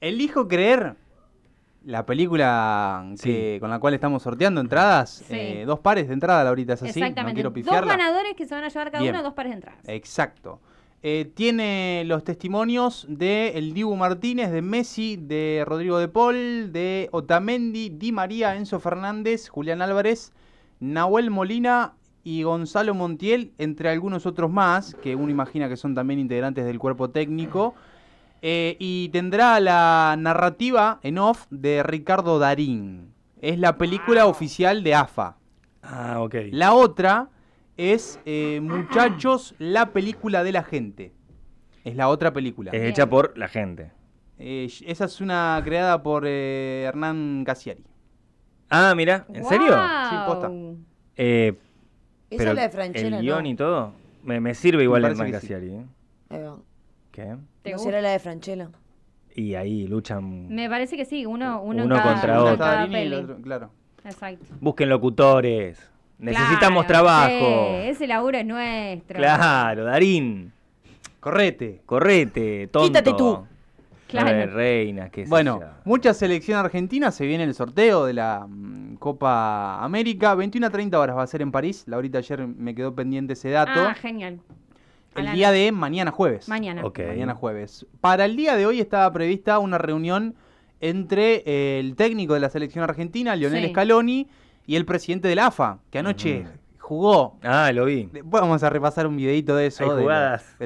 Elijo creer la película con la cual estamos sorteando entradas, eh, dos pares de entradas ahorita es así, no quiero Dos ganadores que se van a llevar cada uno dos pares de entradas. Exacto. Eh, tiene los testimonios de el Dibu Martínez, de Messi, de Rodrigo de Paul, de Otamendi, Di María, Enzo Fernández, Julián Álvarez, Nahuel Molina y Gonzalo Montiel, entre algunos otros más, que uno imagina que son también integrantes del cuerpo técnico. Eh, y tendrá la narrativa en off de Ricardo Darín. Es la película oficial de AFA. Ah, ok. La otra es eh, Muchachos, la película de la gente. Es la otra película. Es hecha por la gente. Eh, esa es una creada por Hernán Casiari. Ah, mira, ¿en serio? Sí, posta. esa es la de Franchella, El y todo. Me, sirve igual Hernán Casiari. ¿Qué? ¿Te la de Franchella? Y ahí luchan. Me parece que sí, uno, uno, contra otro. Claro. Exacto. Busquen locutores. Necesitamos trabajo. ese laburo es nuestro. Claro, Darín. Correte. Correte, tonto. Quítate tú. Claro. reina, que Bueno, mucha selección argentina. Se viene el sorteo de la mm, Copa América. 21 a 30 horas va a ser en París. ahorita ayer me quedó pendiente ese dato. Ah, genial. El día de mañana jueves. Mañana. Okay. Mañana jueves. Para el día de hoy estaba prevista una reunión entre eh, el técnico de la selección argentina, Lionel Scaloni, y el presidente del AFA, que anoche jugó. Ah, lo vi. Vamos a repasar un videito de eso, de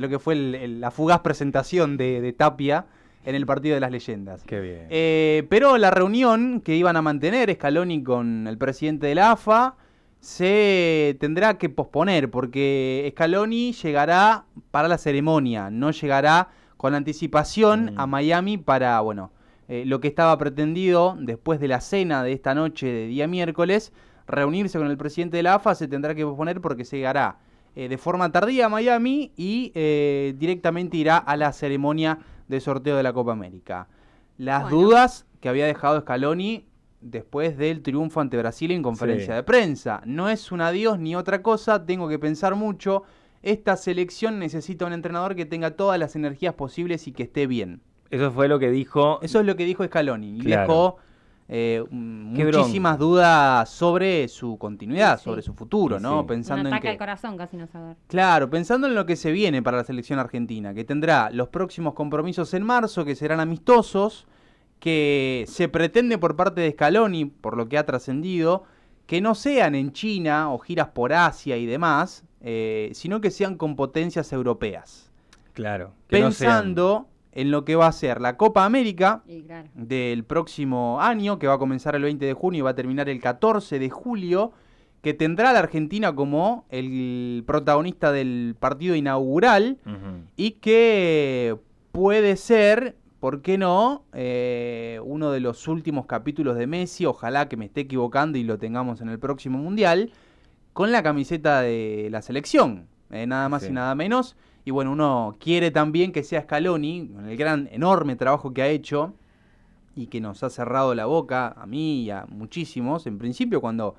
lo, que fue la fugaz presentación de, Tapia en el partido de las leyendas. Qué bien. Eh, pero la reunión que iban a mantener Scaloni con el presidente del AFA se tendrá que posponer porque Scaloni llegará para la ceremonia, no llegará con anticipación a mm. Miami para, bueno, eh, lo que estaba pretendido después de la cena de esta noche de día miércoles, reunirse con el presidente de la AFA se tendrá que posponer porque se llegará eh, de forma tardía a Miami y eh, directamente irá a la ceremonia de sorteo de la Copa América. Las dudas que había dejado Scaloni después del triunfo ante Brasil en conferencia de prensa. No es un adiós ni otra cosa, tengo que pensar mucho. Esta selección necesita un entrenador que tenga todas las energías posibles y que esté bien. Eso fue lo que dijo. Eso es lo que dijo Scaloni. Y dejó eh, muchísimas dudas sobre su continuidad, sobre su futuro, ¿no? Pensando Un en corazón, casi no saber. Claro, pensando en lo que se viene para la selección argentina, que tendrá los próximos compromisos en marzo, que serán amistosos, que se pretende por parte de Scaloni, por lo que ha trascendido, que no sean en China o giras por Asia y demás, eh, sino que sean con potencias europeas. Claro. pensando en lo que va a ser la Copa América del próximo año, que va a comenzar el 20 de junio y va a terminar el 14 de julio, que tendrá a la Argentina como el protagonista del partido inaugural y que puede ser ¿por qué no? Eh, uno de los últimos capítulos de Messi, ojalá que me esté equivocando y lo tengamos en el próximo Mundial, con la camiseta de la selección, eh, nada más y nada menos. Y bueno, uno quiere también que sea Scaloni, con el gran, enorme trabajo que ha hecho y que nos ha cerrado la boca a mí y a muchísimos. En principio, cuando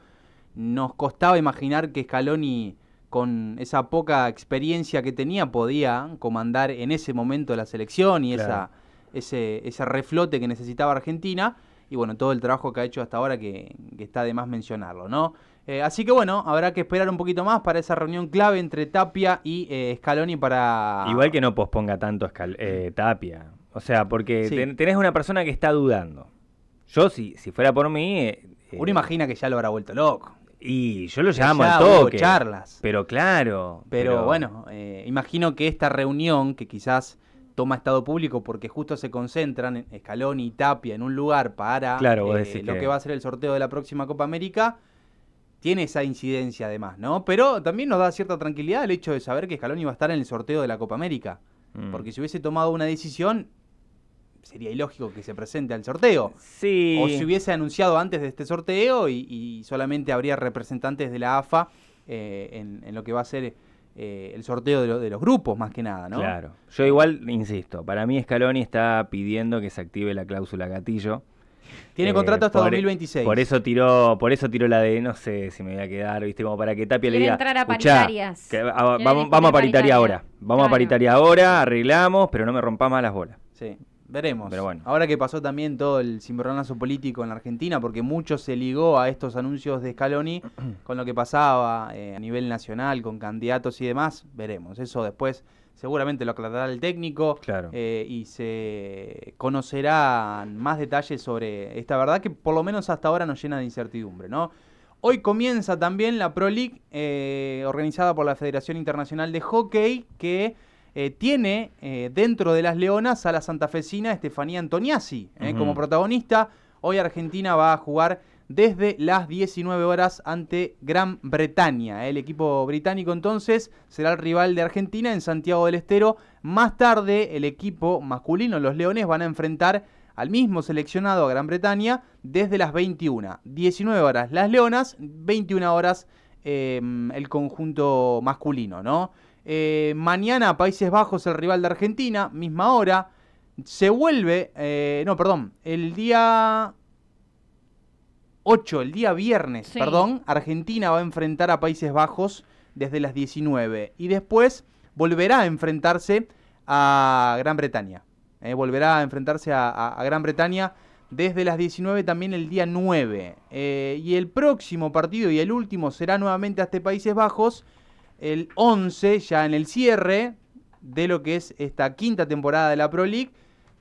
nos costaba imaginar que Scaloni con esa poca experiencia que tenía podía comandar en ese momento la selección y esa ese, reflote que necesitaba Argentina y bueno, todo el trabajo que ha hecho hasta ahora que, está de más mencionarlo, ¿no? Eh, así que bueno, habrá que esperar un poquito más para esa reunión clave entre Tapia y eh, Scaloni para... Igual que no posponga tanto eh, Tapia, o sea, porque tenés una persona que está dudando. Yo, si, si fuera por mí... Uno imagina que ya lo habrá vuelto loco. Y yo lo llamo al toque. charlas. Pero claro. pero... bueno, imagino que esta reunión, que quizás toma Estado Público porque justo se concentran Escalón y Tapia en un lugar para eh, lo que... va a ser el sorteo de la próxima Copa América, tiene esa incidencia además, ¿no? Pero también nos da cierta tranquilidad el hecho de saber que Escalón iba a estar en el sorteo de la Copa América. Mm. Porque si hubiese tomado una decisión, sería ilógico que se presente al sorteo. Sí. O si hubiese anunciado antes de este sorteo y, solamente habría representantes de la AFA eh, en lo que va a ser eh, el sorteo de, de, los grupos, más que nada, ¿no? Claro. Yo igual, insisto, para mí Scaloni está pidiendo que se active la cláusula gatillo. Tiene eh, contrato hasta 2026. E- por eso tiró, por eso tiró la de no sé si me voy a quedar, viste, como para que Tapia le diga. entrar a paritarias. vamos, a paritaria, ahora. Vamos a paritaria ahora, arreglamos, pero no me rompa más las bolas. Sí. Veremos. Pero bueno. Ahora que pasó también todo el cimbronazo político en la Argentina, porque mucho se ligó a estos anuncios de Scaloni con lo que pasaba eh, a nivel nacional, con candidatos y demás, veremos. Eso después seguramente lo aclarará el técnico eh, y se conocerán más detalles sobre esta verdad que por lo menos hasta ahora nos llena de incertidumbre, ¿no? Hoy comienza también la Pro League eh, organizada por la Federación Internacional de Hockey que eh, tiene eh, dentro de las leonas a la santafesina Estefanía Antoniazzi eh, como protagonista. Hoy Argentina va a jugar desde las 19 horas ante Gran Bretaña. El equipo británico entonces será el rival de Argentina en Santiago del Estero. Más tarde el equipo masculino, los Leones, van a enfrentar al mismo seleccionado a Gran Bretaña desde las 21. 19 horas las Leonas, 21 horas em, el conjunto masculino, ¿no? Eh, mañana Países Bajos, el rival de Argentina, misma hora. Se vuelve, eh, no, perdón, el día 8, el día viernes, perdón, Argentina va a enfrentar a Países Bajos desde las 19 y después volverá a enfrentarse a Gran Bretaña. Eh, volverá a enfrentarse a, Gran Bretaña desde las 19 también el día 9. y el próximo partido y el último será nuevamente a este Países Bajos el 11, ya en el cierre de lo que es esta quinta temporada de la Pro League.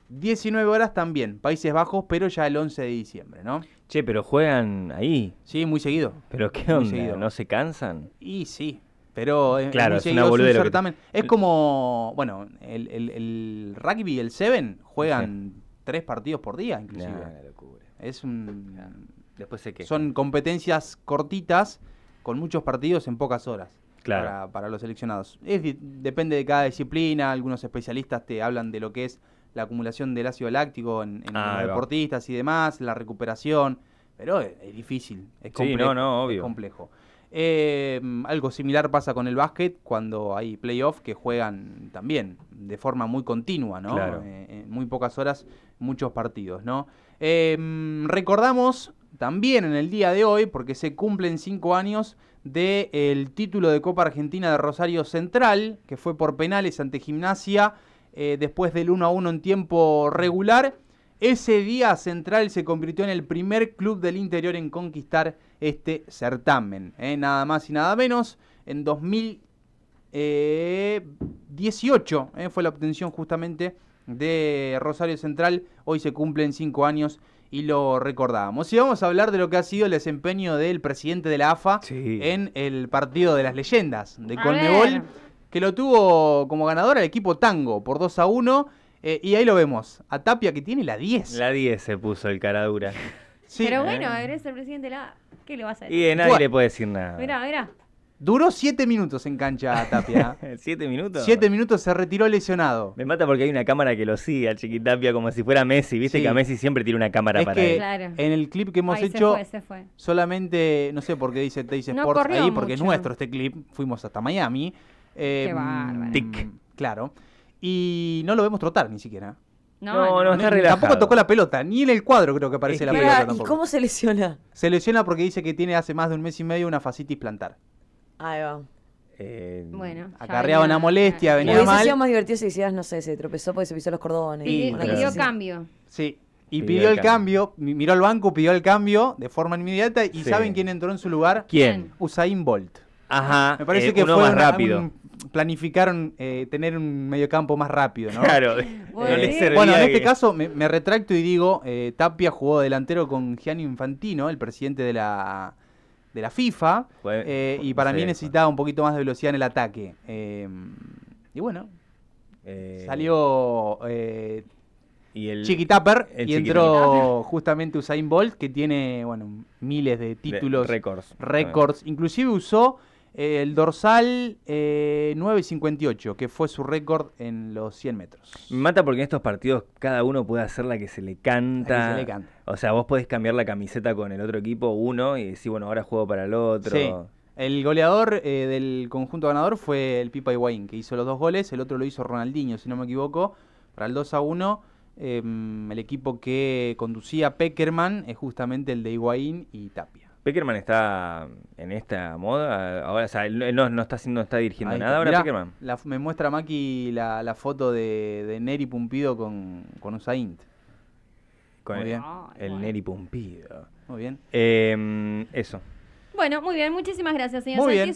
19 horas también, Países Bajos, pero ya el 11 de diciembre, ¿no? Che, pero juegan ahí. Sí, muy seguido. ¿Pero qué onda? ¿No se cansan? Y sí, pero claro, es, una es, es como, bueno, el, rugby el Seven juegan tres partidos por día, inclusive. Es un... Después Después qué. Son competencias cortitas con muchos partidos en pocas horas para, los seleccionados. Es, depende de cada disciplina, algunos especialistas te hablan de lo que es la acumulación del ácido láctico en, ah, los deportistas y demás, la recuperación, pero es, difícil, es complejo. complejo. Eh, algo similar pasa con el básquet cuando hay playoffs que juegan también de forma muy continua, ¿no? Eh, en muy pocas horas, muchos partidos, ¿no? Eh, recordamos también en el día de hoy, porque se cumplen cinco años del título de Copa Argentina de Rosario Central, que fue por penales ante Gimnasia, eh, después del 1 a 1 en tiempo regular. Ese día Central se convirtió en el primer club del interior en conquistar este certamen. Eh, nada más y nada menos, en 2018 eh, fue la obtención justamente de Rosario Central. Hoy se cumplen cinco años y lo recordábamos. Y vamos a hablar de lo que ha sido el desempeño del presidente de la AFA en el partido de las leyendas de Colmebol, que lo tuvo como ganador al equipo Tango por 2 a 1. Eh, y ahí lo vemos, a Tapia que tiene la 10. La 10 se puso el caradura. Sí. Pero eh. bueno, eres el presidente de la... ¿Qué le vas a decir? Y de nadie le puede decir nada. Mirá, mirá. Duró siete minutos en cancha Tapia. ¿Siete minutos? Siete minutos se retiró lesionado. Me mata porque hay una cámara que lo sigue al Chiquitapia como si fuera Messi. Viste que a Messi siempre tiene una cámara para En el clip que hemos hecho, solamente, no sé por qué dice te Sports ahí, porque es nuestro este clip. Fuimos hasta Miami. qué bárbaro. Em, claro. Y no lo vemos trotar ni siquiera. No, no, no, está Tampoco tocó la pelota, ni en el cuadro creo que aparece la pelota pelota. ¿Y cómo se lesiona? Se lesiona porque dice que tiene hace más de un mes y medio una facitis plantar. Ahí va. Eh, bueno, acarreaba una molestia, venía hubiese sido más divertido si decías, no sé, se tropezó porque se pisó los cordones. Y, pidió cambio. Sí, y pidió, el cambio. miró al banco, pidió el cambio de forma inmediata y ¿saben quién entró en su lugar? ¿Quién? Usain Bolt. Ajá, me parece eh, que fue más rápido. planificaron eh, tener un mediocampo más rápido, ¿no? Claro. bueno, en este caso me, retracto y digo, Tapia jugó delantero con Gianni Infantino, el presidente de la de la FIFA eh, y para mí necesitaba un poquito más de velocidad en el ataque. Em, y bueno, eh, salió eh, y el, Chiqui y entró justamente Usain Bolt que tiene bueno miles de títulos, récords, récords. Inclusive usó eh, el dorsal eh, 9.58, que fue su récord en los 100 metros. Mata porque en estos partidos cada uno puede hacer la que se le canta. O sea, vos podés cambiar la camiseta con el otro equipo, uno, y decir, bueno, ahora juego para el otro. El goleador eh, del conjunto ganador fue el Pipa Higuaín, que hizo los dos goles. El otro lo hizo Ronaldinho, si no me equivoco, para el 2 a 1. Em, el equipo que conducía Peckerman es justamente el de Higuaín y Tapia. Peckerman está en esta moda. Ahora, o sea, él no, está, haciendo, está dirigiendo nada ahora, me muestra Maki la, la foto de, de, Neri Pumpido con, con Saint Muy el, bien. el Neri Pumpido. Muy bien. Em, eso. Bueno, muy bien. Muchísimas gracias, señor. Muy bien.